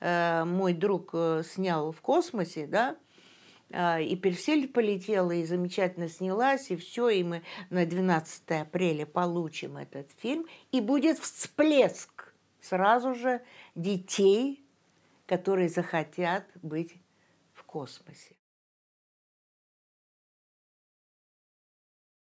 Э, мой друг э, снял в космосе, да, а, и Персель полетела, и замечательно снялась, и все, и мы на 12 апреля получим этот фильм, и будет всплеск сразу же детей, которые захотят быть в космосе.